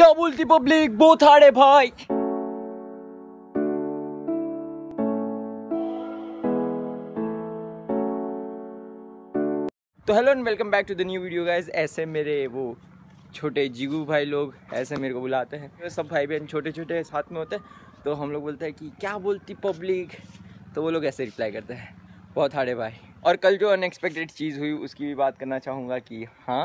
क्या बोलती पब्लिक बहुत हार्ड भाई तो hello and welcome back to the new video guys ऐसे मेरे वो छोटे जीगू भाई लोग ऐसे मेरे को बुलाते हैं सब भाई बहन छोटे छोटे साथ में होते हैं तो हम लोग बोलते हैं कि क्या बोलती पब्लिक तो वो लोग ऐसे रिप्लाई करते हैं बहुत हाड़े भाई और कल जो अनएक्सपेक्टेड चीज़ हुई उसकी भी बात करना चाहूँगा कि हाँ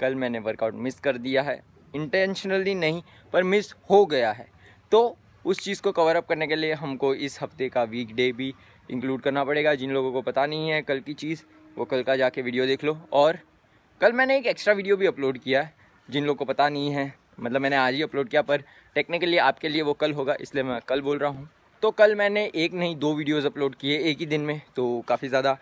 कल मैंने वर्कआउट मिस कर दिया है इंटेंशनली नहीं पर मिस हो गया है तो उस चीज़ को कवर अप करने के लिए हमको इस हफ्ते का वीक डे भी इंक्लूड करना पड़ेगा जिन लोगों को पता नहीं है कल की चीज़ वो कल का जाके वीडियो देख लो और कल मैंने एक एक्स्ट्रा वीडियो भी अपलोड किया है जिन लोगों को पता नहीं है मतलब मैंने आज ही अपलोड किया पर टेक्निकली आपके लिए वो कल होगा इसलिए मैं कल बोल रहा हूँ तो कल मैंने एक नहीं दो वीडियोज़ अपलोड किए एक ही दिन में तो काफ़ी ज़्यादा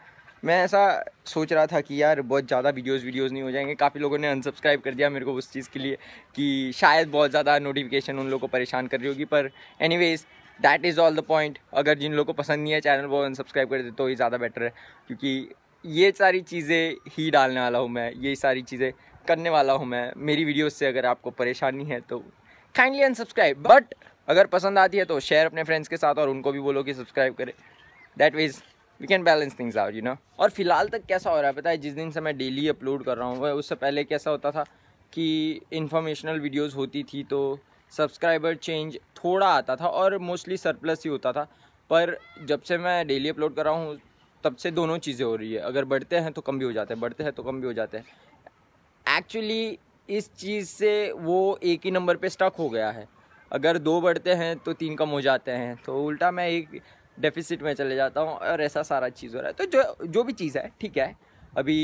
मैं ऐसा सोच रहा था कि यार बहुत ज़्यादा वीडियोस वीडियोस नहीं हो जाएंगे काफ़ी लोगों ने अनसब्सक्राइब कर दिया मेरे को उस चीज़ के लिए कि शायद बहुत ज़्यादा नोटिफिकेशन उन लोगों को परेशान कर रही होगी पर anyways that is all the point अगर जिन लोगों को पसंद नहीं है चैनल वो अनसब्सक्राइब कर दे तो ये ज़्यादा बेटर है क्योंकि ये सारी चीज़ें ही डालने वाला हूँ मैं ये सारी चीज़ें करने वाला हूँ मैं मेरी वीडियोज़ से अगर आपको परेशानी है तो काइंडली अनसब्सक्राइब बट अगर पसंद आती है तो शेयर अपने फ्रेंड्स के साथ और उनको भी बोलो कि सब्सक्राइब करें that ways we can balance things out you know और फिलहाल तक कैसा हो रहा है पता है जिस दिन से मैं डेली अपलोड कर रहा हूँ वह उससे पहले कैसा होता था कि इन्फॉर्मेशनल वीडियोज़ होती थी तो सब्सक्राइबर चेंज थोड़ा आता था और मोस्टली सरप्लस ही होता था पर जब से मैं डेली अपलोड कर रहा हूँ तब से दोनों चीज़ें हो रही है अगर बढ़ते हैं तो कम भी हो जाते हैं बढ़ते हैं तो कम भी हो जाते हैं एक्चुअली इस चीज़ से वो एक ही नंबर पे स्टक हो गया है अगर दो बढ़ते हैं तो तीन कम हो जाते हैं तो उल्टा मैं एक डेफिसिट में चले जाता हूँ और ऐसा सारा चीज़ हो रहा है तो जो जो भी चीज़ है ठीक है अभी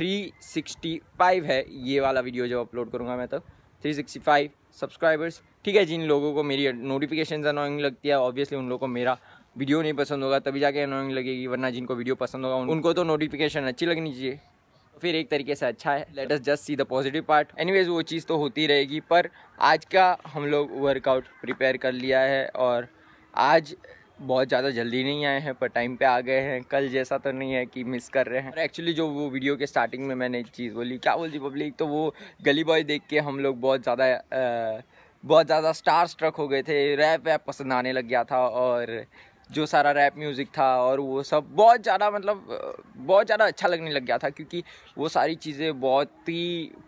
365 है ये वाला वीडियो जब अपलोड करूँगा मैं तो 365 सब्सक्राइबर्स ठीक है जिन लोगों को मेरी नोटिफिकेशन अनोइंग लगती है ऑब्वियसली उन लोगों को मेरा वीडियो नहीं पसंद होगा तभी जाके अनोइंग लगेगी वरना जिनको वीडियो पसंद होगा उनको तो नोटिफिकेशन अच्छी लगनी चाहिए फिर एक तरीके से अच्छा है let us just see the positive part anyways वो चीज़ तो होती रहेगी पर आज का हम लोग वर्कआउट प्रिपेयर कर लिया है और आज बहुत ज़्यादा जल्दी नहीं आए हैं पर टाइम पे आ गए हैं कल जैसा तो नहीं है कि मिस कर रहे हैं एक्चुअली जो वो वीडियो के स्टार्टिंग में मैंने एक चीज़ बोली क्या बोल दी पब्लिक तो वो गली बॉय देख के हम लोग बहुत ज़्यादा बहुत ज़्यादा स्टार स्ट्रक हो गए थे रैप वैप पसंद आने लग गया था और जो सारा रैप म्यूज़िक था और वो सब बहुत ज़्यादा मतलब बहुत ज़्यादा अच्छा लगने लग गया था क्योंकि वो सारी चीज़ें बहुत ही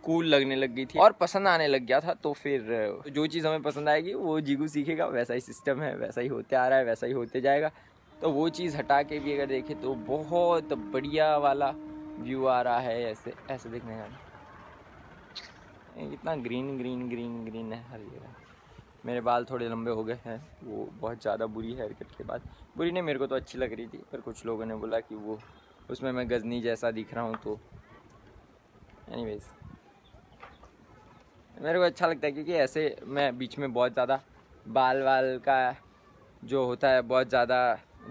कूल लगने लग गई थी और पसंद आने लग गया था तो फिर जो चीज़ हमें पसंद आएगी वो जीगू सीखेगा वैसा ही सिस्टम है वैसा ही होते आ रहा है वैसा ही होते जाएगा तो वो चीज़ हटा के भी अगर देखें तो बहुत बढ़िया वाला व्यू आ रहा है ऐसे ऐसे देखने का कितना ग्रीन ग्रीन ग्रीन ग्रीन है हर जगह मेरे बाल थोड़े लंबे हो गए हैं वो बहुत ज़्यादा बुरी हेयर कट के बाद बुरी नहीं मेरे को तो अच्छी लग रही थी पर कुछ लोगों ने बोला कि वो उसमें मैं गजनी जैसा दिख रहा हूँ तो एनी मेरे को अच्छा लगता है क्योंकि ऐसे मैं बीच में बहुत ज़्यादा बाल वाल का जो होता है बहुत ज़्यादा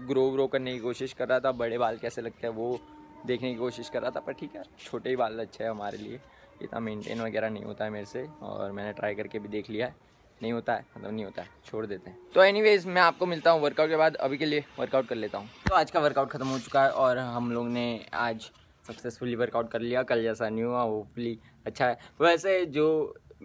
ग्रो व्रो करने की कोशिश कर रहा था बड़े बाल कैसे लगते हैं वो देखने की कोशिश कर रहा था पर ठीक है छोटे ही बाल अच्छे हैं हमारे लिए इतना मेंटेन वगैरह नहीं होता है मेरे से और मैंने ट्राई करके भी देख लिया है नहीं होता है मतलब नहीं होता है छोड़ देते हैं तो एनीवेज मैं आपको मिलता हूँ वर्कआउट के बाद अभी के लिए वर्कआउट कर लेता हूँ तो आज का वर्कआउट खत्म हो चुका है और हम लोग ने आज सक्सेसफुली वर्कआउट कर लिया कल जैसा नहीं हुआ होपफुली अच्छा है वैसे जो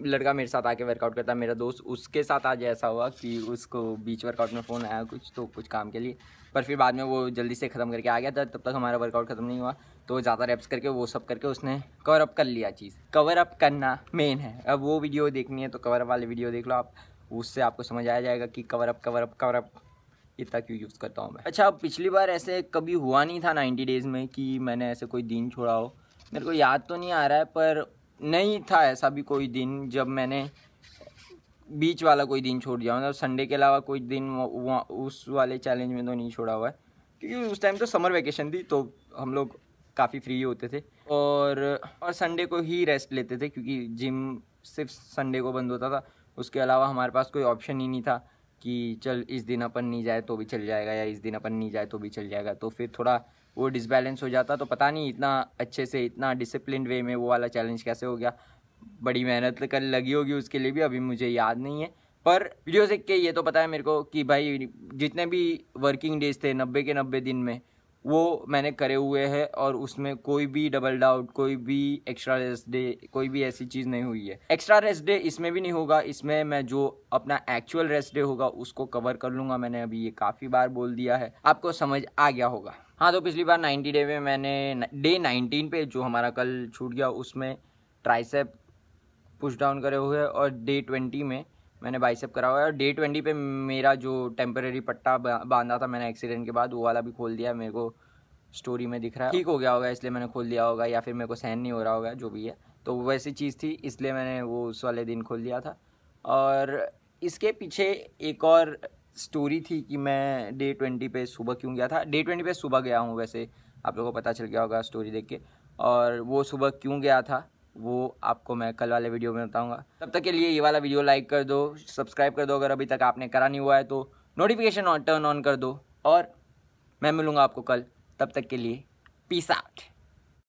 लड़का मेरे साथ आके वर्कआउट करता है मेरा दोस्त उसके साथ आज ऐसा हुआ कि उसको बीच वर्कआउट में फ़ोन आया कुछ तो कुछ काम के लिए पर फिर बाद में वो जल्दी से ख़त्म करके आ गया था तब तक हमारा वर्कआउट ख़त्म नहीं हुआ तो ज़्यादा रेप्स करके वो सब करके उसने कवर अप कर लिया चीज़ कवर अप करना मेन है अब वो वीडियो देखनी है तो कवर अप वाली वीडियो देख लो आप उससे आपको समझ आया जाएगा कि cover up cover up cover up इतना क्यों यूज़ करता हूँ मैं अच्छा पिछली बार ऐसे कभी हुआ नहीं था नाइन्टी डेज़ में कि मैंने ऐसे कोई दिन छोड़ा हो मेरे को याद तो नहीं आ रहा है पर नहीं था ऐसा भी कोई दिन जब मैंने बीच वाला कोई दिन छोड़ दिया मतलब संडे के अलावा कोई दिन उस वाले चैलेंज में तो नहीं छोड़ा हुआ है क्योंकि उस टाइम तो समर वैकेशन थी तो हम लोग काफ़ी फ्री होते थे और और संडे को ही रेस्ट लेते थे क्योंकि जिम सिर्फ संडे को बंद होता था उसके अलावा हमारे पास कोई ऑप्शन ही नहीं था कि चल इस दिन अपन नहीं जाए तो भी चल जाएगा या इस दिन अपन नहीं जाए तो भी चल जाएगा तो फिर थोड़ा वो डिसबैलेंस हो जाता तो पता नहीं इतना अच्छे से इतना डिसिप्लिन वे में वो वाला चैलेंज कैसे हो गया बड़ी मेहनत कर लगी होगी उसके लिए भी अभी मुझे याद नहीं है पर वीडियो देख के ये तो पता है मेरे को कि भाई जितने भी वर्किंग डेज थे नब्बे के नब्बे दिन में वो मैंने करे हुए हैं और उसमें कोई भी डबल डाउट कोई भी एक्स्ट्रा रेस्ट डे कोई भी ऐसी चीज़ नहीं हुई है एक्स्ट्रा रेस्ट डे इसमें भी नहीं होगा इसमें मैं जो अपना एक्चुअल रेस्ट डे होगा उसको कवर कर लूँगा मैंने अभी ये काफ़ी बार बोल दिया है आपको समझ आ गया होगा हाँ तो पिछली बार 90 डे में मैंने डे 19 पे जो हमारा कल छूट गया उसमें ट्राइसेप पुश डाउन करे हुए और डे 20 में मैंने बाइसेप करा हुआ है और डे 20 पे मेरा जो टेम्परेरी पट्टा बांधा था मैंने एक्सीडेंट के बाद वो वाला भी खोल दिया मेरे को स्टोरी में दिख रहा है ठीक हो गया होगा इसलिए मैंने खोल दिया होगा या फिर मेरे को सहन नहीं हो रहा होगा जो भी है तो वैसी चीज़ थी इसलिए मैंने वो उस वाले दिन खोल दिया था और इसके पीछे एक और स्टोरी थी कि मैं डे ट्वेंटी पे सुबह क्यों गया था डे ट्वेंटी पे सुबह गया हूँ वैसे आप लोगों को पता चल गया होगा स्टोरी देख के और वो सुबह क्यों गया था वो आपको मैं कल वाले वीडियो में बताऊंगा तब तक के लिए ये वाला वीडियो लाइक कर दो सब्सक्राइब कर दो अगर अभी तक आपने करा नहीं हुआ है तो नोटिफिकेशन ऑन टर्न ऑन कर दो और मैं मिलूँगा आपको कल तब तक के लिए पीस आउट